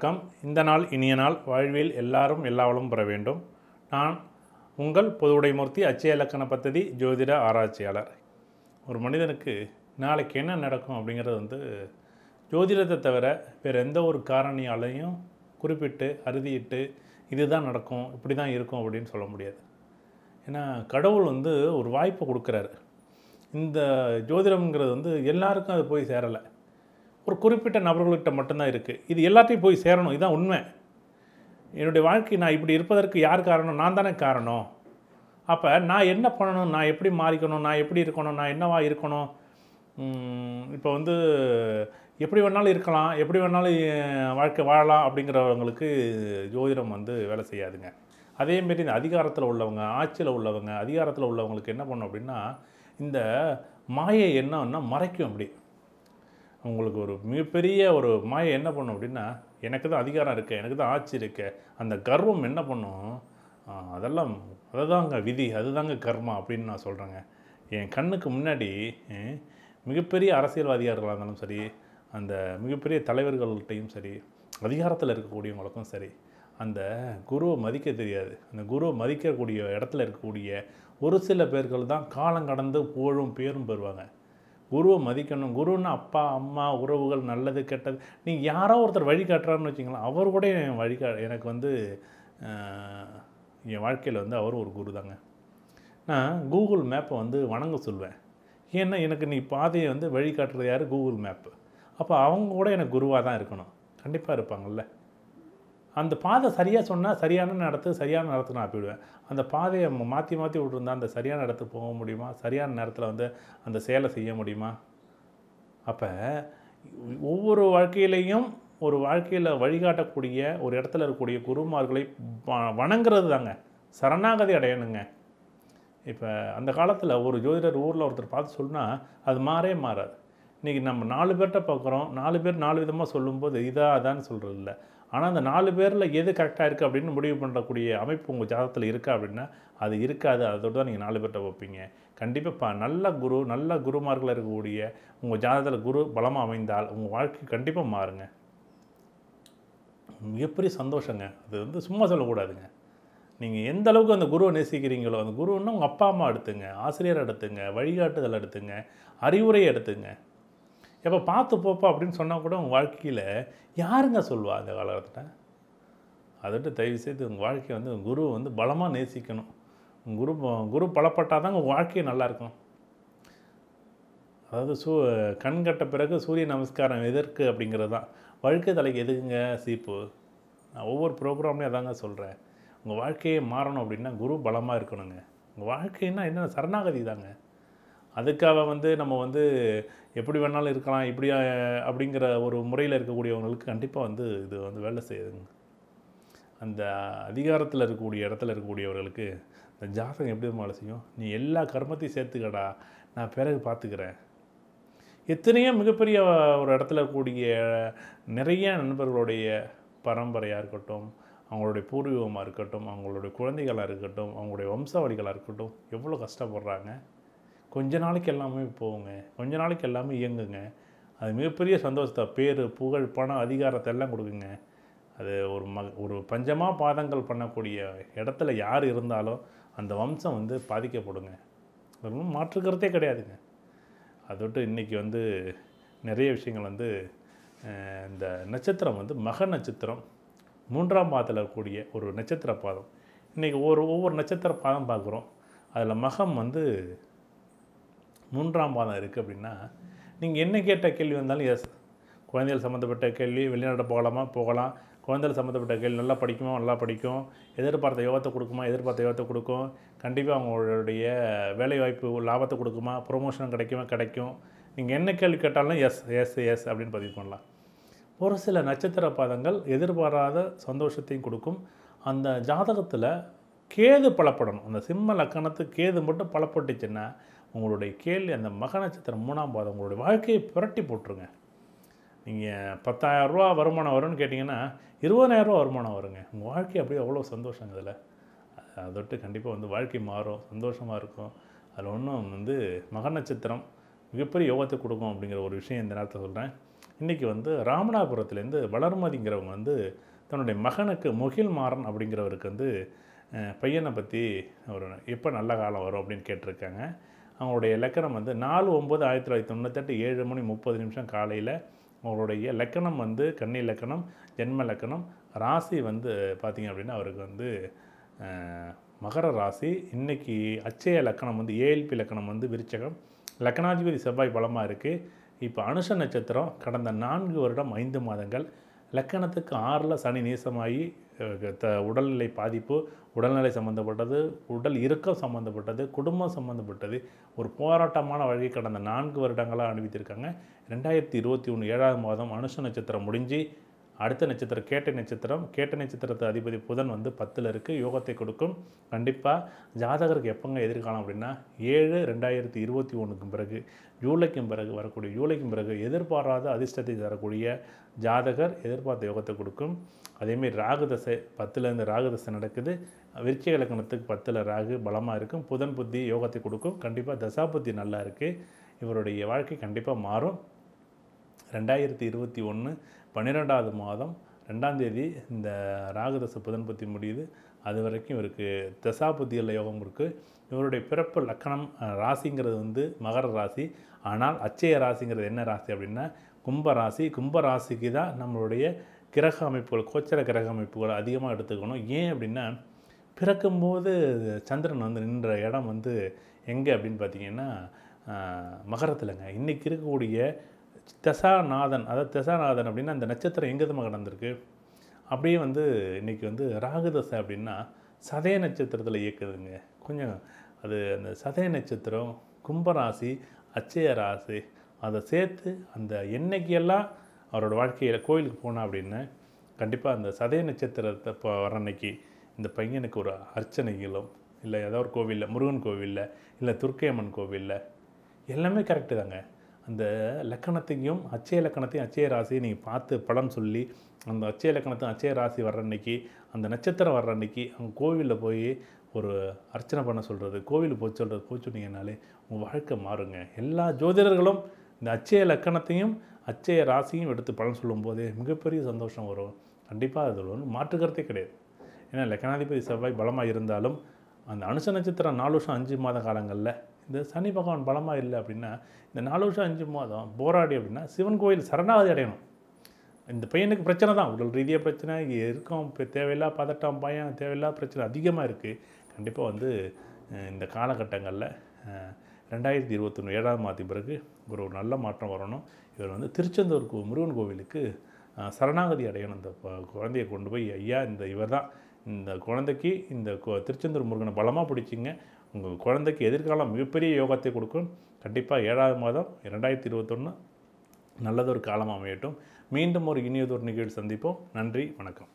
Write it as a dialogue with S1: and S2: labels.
S1: வணக்கம் இந்த நாள் இனிய நாள் வாழ்வில் எல்லாரும் எல்லா பெற வேண்டும் நான் உங்கள் பொதுவுடைமூர்த்தி அச்சய இலக்கண பத்ததி ஜோதிட ஆராய்ச்சியாளர் ஒரு மனிதனுக்கு நாளைக்கு என்ன நடக்கும் அப்படிங்கிறது வந்து ஜோதிடத்தை தவிர வேறு எந்த ஒரு காரணியாலையும் குறிப்பிட்டு அறுதியிட்டு இதுதான் நடக்கும் இப்படி தான் இருக்கும் அப்படின்னு சொல்ல முடியாது ஏன்னா கடவுள் வந்து ஒரு வாய்ப்பு கொடுக்குறாரு இந்த ஜோதிடம்ங்கிறது வந்து எல்லாருக்கும் அது போய் சேரலை ஒரு குறிப்பிட்ட நபர்கள்கிட்ட மட்டும்தான் இருக்குது இது எல்லாத்தையும் போய் சேரணும் இதுதான் உண்மை என்னுடைய வாழ்க்கை நான் இப்படி இருப்பதற்கு யார் காரணம் நான் தானே காரணம் அப்போ நான் என்ன பண்ணணும் நான் எப்படி மாறிக்கணும் நான் எப்படி இருக்கணும் நான் என்னவா இருக்கணும் இப்போ வந்து எப்படி வேணாலும் இருக்கலாம் எப்படி வேணாலும் வாழ்க்கை வாழலாம் அப்படிங்கிறவங்களுக்கு ஜோதிடம் வந்து வேலை செய்யாதுங்க அதேமாரி இந்த அதிகாரத்தில் உள்ளவங்க ஆட்சியில் உள்ளவங்க அதிகாரத்தில் உள்ளவங்களுக்கு என்ன பண்ணும் அப்படின்னா இந்த மாயை என்னன்னா மறைக்கும் அப்படி உங்களுக்கு ஒரு மிகப்பெரிய ஒரு மாயை என்ன பண்ணும் அப்படின்னா எனக்கு தான் அதிகாரம் இருக்குது எனக்கு தான் ஆட்சி இருக்குது அந்த கர்வம் என்ன பண்ணும் அதெல்லாம் அதுதாங்க விதி அதுதாங்க கர்மா அப்படின்னு நான் சொல்கிறேங்க என் கண்ணுக்கு முன்னாடி மிகப்பெரிய அரசியல்வாதியார்களாக இருந்தாலும் சரி அந்த மிகப்பெரிய தலைவர்கள்ட்டையும் சரி அதிகாரத்தில் இருக்கக்கூடியவங்களுக்கும் சரி அந்த குருவை மதிக்க தெரியாது அந்த குருவை மதிக்கக்கூடிய இடத்துல இருக்கக்கூடிய ஒரு சில பேர்கள் தான் காலம் கடந்து புகழும் பேரும் பெறுவாங்க குருவை மதிக்கணும் குருன்னு அப்பா அம்மா உறவுகள் நல்லது கெட்டது நீங்கள் யாரோ ஒருத்தர் வழி காட்டுறாருன்னு வச்சிங்களேன் அவர் கூட என் வழிகா எனக்கு வந்து என் வாழ்க்கையில் வந்து அவர் ஒரு குரு தாங்க நான் கூகுள் மேப்பை வந்து வணங்க சொல்வேன் ஏன்னா எனக்கு நீ பாதையை வந்து வழிகாட்டுறது யார் கூகுள் மேப்பு அப்போ அவங்க கூட எனக்கு குருவாக தான் இருக்கணும் கண்டிப்பாக இருப்பாங்கள்ல அந்த பாதை சரியாக சொன்னால் சரியான நடத்து சரியான நடத்து நான் போயிடுவேன் அந்த பாதையை மாற்றி மாற்றி விட்ருந்தா அந்த சரியான இடத்துக்கு போக முடியுமா சரியான நேரத்தில் வந்து அந்த செயலை செய்ய முடியுமா அப்போ ஒவ்வொரு வாழ்க்கையிலையும் ஒரு வாழ்க்கையில் வழிகாட்டக்கூடிய ஒரு இடத்துல இருக்கக்கூடிய குருமார்களை வணங்குறது தாங்க சரணாகதி அடையணுங்க இப்போ அந்த காலத்தில் ஒரு ஜோதிடர் ஊரில் ஒருத்தர் பார்த்து சொன்னால் அது மாறே மாறாது இன்றைக்கி நம்ம நாலு பேர்கிட்ட பார்க்குறோம் நாலு பேர் நாலு விதமாக சொல்லும்போது இதாக அதான்னு சொல்கிறது இல்லை ஆனால் அந்த நாலு பேரில் எது கரெக்டாக இருக்குது அப்படின்னு முடிவு பண்ணக்கூடிய அமைப்பு உங்கள் ஜாதகத்தில் இருக்கா அப்படின்னா அது இருக்காது அதோடு தான் நீங்கள் நாலு பேர்கிட்ட வைப்பீங்க கண்டிப்பாக பா நல்ல குரு நல்ல குருமார்களில் இருக்கக்கூடிய உங்கள் ஜாதகத்தில் குரு பலமாக அமைந்தால் உங்கள் வாழ்க்கை கண்டிப்பாக மாறுங்க மிகப்பெரிய சந்தோஷங்க அது வந்து சும்மா சொல்லக்கூடாதுங்க நீங்கள் எந்த அளவுக்கு அந்த குருவை நேசிக்கிறீங்களோ அந்த குருன்னா உங்கள் அப்பா அம்மா எடுத்துங்க ஆசிரியர் எடுத்துங்க வழிகாட்டுதல் எடுத்துங்க அறிவுரை எடுத்துங்க எப்போ பார்த்து போப்பா அப்படின்னு சொன்னால் கூட உங்கள் வாழ்க்கையில் யாருங்க சொல்லுவா அந்த காலகட்டத்தில் அதோட்டு தயவு செய்து உங்கள் வாழ்க்கையை வந்து குரு வந்து பலமாக நேசிக்கணும் குரு குரு பலப்பட்டால் தான் உங்கள் வாழ்க்கையை நல்லாயிருக்கும் அதாவது சூ கண் கட்ட பிறகு சூரிய நமஸ்காரம் எதற்கு அப்படிங்கிறது தான் வழுக்க தலைக்கு எதுக்குங்க சீப்பு நான் ஒவ்வொரு ப்ரோக்ராம்லேயும் அதாங்க சொல்கிறேன் உங்கள் வாழ்க்கையே மாறணும் அப்படின்னா குரு பலமாக இருக்கணுங்க உங்கள் வாழ்க்கைன்னா என்னென்ன சரணாகதி தாங்க அதுக்காக வந்து நம்ம வந்து எப்படி வேணாலும் இருக்கலாம் இப்படி அப்படிங்கிற ஒரு முறையில் இருக்கக்கூடியவங்களுக்கு கண்டிப்பாக வந்து இது வந்து வேலை செய்யுதுங்க அந்த அதிகாரத்தில் இருக்கக்கூடிய இடத்துல இருக்கக்கூடியவர்களுக்கு இந்த ஜாதகம் எப்படி வேலை செய்யும் நீ எல்லா கர்மத்தையும் சேர்த்துக்கடா நான் பிறகு பார்த்துக்கிறேன் எத்தனையோ மிகப்பெரிய ஒரு இடத்துல இருக்கக்கூடிய நிறைய நண்பர்களுடைய பரம்பரையாக இருக்கட்டும் அவங்களுடைய பூர்வீகமாக இருக்கட்டும் அவங்களுடைய குழந்தைகளாக இருக்கட்டும் அவங்களுடைய வம்சாவளிகளாக இருக்கட்டும் எவ்வளோ கஷ்டப்படுறாங்க கொஞ்ச நாளைக்கு எல்லாமே போகுங்க கொஞ்ச நாளைக்கு எல்லாமே இயங்குங்க அது மிகப்பெரிய சந்தோஷத்தை பேர் புகழ் பணம் அதிகாரத்தை எல்லாம் கொடுக்குங்க அது ஒரு ம ஒரு பஞ்சமாக பாதங்கள் பண்ணக்கூடிய இடத்துல யார் இருந்தாலும் அந்த வம்சம் வந்து பாதிக்கப்படுங்க அதுவும் மாற்றுக்கிறதே கிடையாதுங்க அதோட்டு இன்றைக்கி வந்து நிறைய விஷயங்கள் வந்து இந்த நட்சத்திரம் வந்து மக நட்சத்திரம் மூன்றாம் பாதத்தில் இருக்கக்கூடிய ஒரு நட்சத்திர பாதம் இன்றைக்கி ஒரு ஒவ்வொரு நட்சத்திர பாதம் பார்க்குறோம் அதில் மகம் வந்து மூன்றாம் பாதம் இருக்குது அப்படின்னா நீங்கள் என்ன கேட்ட கேள்வி வந்தாலும் எஸ் குழந்தைகள் சம்மந்தப்பட்ட கேள்வி வெளிநாடு போகலாமா போகலாம் குழந்தைகள் சம்மந்தப்பட்ட கேள்வி நல்லா படிக்குமா நல்லா படிக்கும் எதிர்பார்த்த யோகத்தை கொடுக்குமா எதிர்பார்த்த யோகத்தை கொடுக்கும் கண்டிப்பாக அவங்களுடைய வேலைவாய்ப்பு லாபத்தை கொடுக்குமா ப்ரொமோஷன் கிடைக்குமா கிடைக்கும் நீங்கள் என்ன கேள்வி கேட்டாலும் எஸ் எஸ் எஸ் அப்படின்னு பதிவு பண்ணலாம் ஒரு சில நட்சத்திர பாதங்கள் எதிர்பாராத சந்தோஷத்தையும் கொடுக்கும் அந்த ஜாதகத்தில் கேது பலப்படணும் அந்த சிம்ம லக்கணத்து கேது மட்டும் பலப்பட்டுச்சுன்னா உங்களுடைய கேள்வி அந்த மக நட்சத்திரம் மூணாம் பாதம் உங்களுடைய வாழ்க்கையை புரட்டி போட்டுருங்க நீங்கள் பத்தாயிரம் ரூபா வருமானம் வரும்னு கேட்டிங்கன்னா இருபதாயிரம் ரூபா வருமானம் வருங்க உங்கள் வாழ்க்கை அப்படியே அவ்வளோ சந்தோஷங்க இதில் அதொட்டு கண்டிப்பாக வந்து வாழ்க்கை மாறும் சந்தோஷமாக இருக்கும் அதில் ஒன்றும் வந்து மக நட்சத்திரம் மிகப்பெரிய யோகத்தை கொடுக்கும் அப்படிங்கிற ஒரு விஷயம் இந்த நேரத்தில் சொல்கிறேன் இன்றைக்கி வந்து ராமநாதபுரத்துலேருந்து வளர்மதிங்கிறவங்க வந்து தன்னுடைய மகனுக்கு முகில் மாறன் அப்படிங்கிறவருக்கு வந்து பையனை பற்றி ஒரு எப்போ நல்ல காலம் வரும் அப்படின்னு கேட்டிருக்காங்க அவங்களுடைய லக்கணம் வந்து நாலு ஒம்பது ஆயிரத்தி தொள்ளாயிரத்தி தொண்ணூத்தெட்டு ஏழு மணி முப்பது நிமிஷம் காலையில் அவங்களுடைய லக்கணம் வந்து கன்னி லக்கணம் ஜென்ம லக்கணம் ராசி வந்து பார்த்திங்க அப்படின்னா அவருக்கு வந்து மகர ராசி இன்றைக்கி அச்சய லக்கணம் வந்து ஏஎல்பி லக்கணம் வந்து விருச்சகம் லக்கணாதிபதி செவ்வாய் பலமாக இருக்குது இப்போ அனுஷ நட்சத்திரம் கடந்த நான்கு வருடம் ஐந்து மாதங்கள் லக்கணத்துக்கு ஆறில் சனி நீசமாகி த உடல்நிலை பாதிப்பு உடல்நிலை சம்மந்தப்பட்டது உடல் இறுக்கம் சம்மந்தப்பட்டது குடும்பம் சம்மந்தப்பட்டது ஒரு போராட்டமான வழியை கடந்த நான்கு வருடங்களாக அனுபவித்திருக்காங்க ரெண்டாயிரத்தி இருபத்தி ஒன்று ஏழாவது மாதம் அனுஷ நட்சத்திரம் முடிஞ்சு அடுத்த நட்சத்திரம் கேட்ட நட்சத்திரம் கேட்ட நட்சத்திரத்தை அதிபதி புதன் வந்து பத்தில் இருக்குது யோகத்தை கொடுக்கும் கண்டிப்பாக ஜாதகருக்கு எப்போங்க எதிர்காலம் அப்படின்னா ஏழு ரெண்டாயிரத்தி இருபத்தி ஒன்றுக்கும் பிறகு ஜூலைக்கும் பிறகு வரக்கூடிய ஜூலைக்கும் பிறகு எதிர்பாராத அதிர்ஷ்டத்தை தரக்கூடிய ஜாதகர் எதிர்பார்த்த யோகத்தை கொடுக்கும் அதேமாரி ராகு தசை பத்துலேருந்து ராகு தசை நடக்குது விருச்சிக இலக்கணத்துக்கு பத்தில் ராகு பலமாக இருக்கும் புதன் புத்தி யோகத்தை கொடுக்கும் கண்டிப்பாக தசா புத்தி நல்லா இருக்குது இவருடைய வாழ்க்கை கண்டிப்பாக மாறும் ரெண்டாயிரத்தி இருபத்தி ஒன்று பன்னிரெண்டாவது மாதம் ரெண்டாம் தேதி இந்த ராகதச புதன் பற்றி முடியுது அது வரைக்கும் இவருக்கு தசாபுத்தியில் யோகம் இருக்குது இவருடைய பிறப்பு லக்கணம் ராசிங்கிறது வந்து மகர ராசி ஆனால் அச்சய ராசிங்கிறது என்ன ராசி அப்படின்னா கும்ப ராசி கும்ப ராசிக்கு தான் நம்மளுடைய கிரக அமைப்புகள் கோச்சர கிரக அமைப்புகள் அதிகமாக எடுத்துக்கணும் ஏன் அப்படின்னா பிறக்கும்போது சந்திரன் வந்து நின்ற இடம் வந்து எங்கே அப்படின்னு பார்த்தீங்கன்னா மகரத்தில்ங்க இன்றைக்கி இருக்கக்கூடிய தசாநாதன் அதாவது தசாநாதன் அப்படின்னா அந்த நட்சத்திரம் எங்கே தான் கடந்திருக்கு அப்படியே வந்து இன்றைக்கி வந்து ராகுதசை அப்படின்னா சதய நட்சத்திரத்தில் இயக்குதுங்க கொஞ்சம் அது அந்த சதய நட்சத்திரம் கும்பராசி அச்சய ராசி அதை சேர்த்து அந்த என்னைக்கெல்லாம் அவரோட வாழ்க்கையில் கோயிலுக்கு போனால் அப்படின்னு கண்டிப்பாக அந்த சதய நட்சத்திரத்தை இப்போ வர அன்னைக்கு இந்த பையனுக்கு ஒரு அர்ச்சனைகளும் இல்லை ஏதோ ஒரு கோவிலில் முருகன் கோவிலில் இல்லை துர்க்கையம்மன் கோவிலில் எல்லாமே கரெக்டு தாங்க அந்த லக்கணத்தையும் அச்சய லக்கணத்தையும் அச்சய ராசியை நீங்கள் பார்த்து படம் சொல்லி அந்த அச்சய லக்கணத்தையும் அச்சய ராசி வர்ற அன்னைக்கு அந்த நட்சத்திரம் வர்ற அன்னைக்கு அவங்க கோவிலில் போய் ஒரு அர்ச்சனை பண்ண சொல்கிறது கோவில் போய் சொல்கிறது போய் சொன்னீங்கன்னாலே உங்கள் வாழ்க்கை மாறுங்க எல்லா ஜோதிடர்களும் இந்த அச்சய லக்கணத்தையும் அச்சய ராசியும் எடுத்து பலன் சொல்லும்போதே மிகப்பெரிய சந்தோஷம் வரும் கண்டிப்பாக அதில் ஒன்று மாற்றுக்கிறதே கிடையாது ஏன்னா லக்கணாதிபதி செவ்வாய் பலமாக இருந்தாலும் அந்த அனுச நட்சத்திரம் நாலு வருஷம் அஞ்சு மாத காலங்களில் இந்த சனி பகவான் பலமாக இல்லை அப்படின்னா இந்த நாலு வருஷம் அஞ்சு மாதம் போராடி அப்படின்னா சிவன் கோயில் சரணாவதி அடையணும் இந்த பையனுக்கு பிரச்சனை தான் உடல் ரீதியாக பிரச்சனை இருக்கும் இப்போ தேவையில்லா பதட்டம் பையன் தேவையில்லா பிரச்சனை அதிகமாக இருக்குது கண்டிப்பாக வந்து இந்த காலகட்டங்களில் ரெண்டாயிரத்தி இருபத்தொன்று ஏழாம் மாதத்து பிறகு ஒரு நல்ல மாற்றம் வரணும் இவர் வந்து திருச்செந்தூர் முருகன் கோவிலுக்கு சரணாகதி அடையணும் இந்த குழந்தையை கொண்டு போய் ஐயா இந்த இவர் தான் இந்த குழந்தைக்கு இந்த திருச்செந்தூர் முருகனை பலமாக பிடிச்சிங்க உங்கள் குழந்தைக்கு எதிர்காலம் மிகப்பெரிய யோகத்தை கொடுக்கும் கண்டிப்பாக ஏழாவது மாதம் இரண்டாயிரத்தி இருபத்தொன்று நல்லதொரு காலம் அமையட்டும் மீண்டும் ஒரு இனியதொரு நிகழ்ச்சி சந்திப்போம் நன்றி வணக்கம்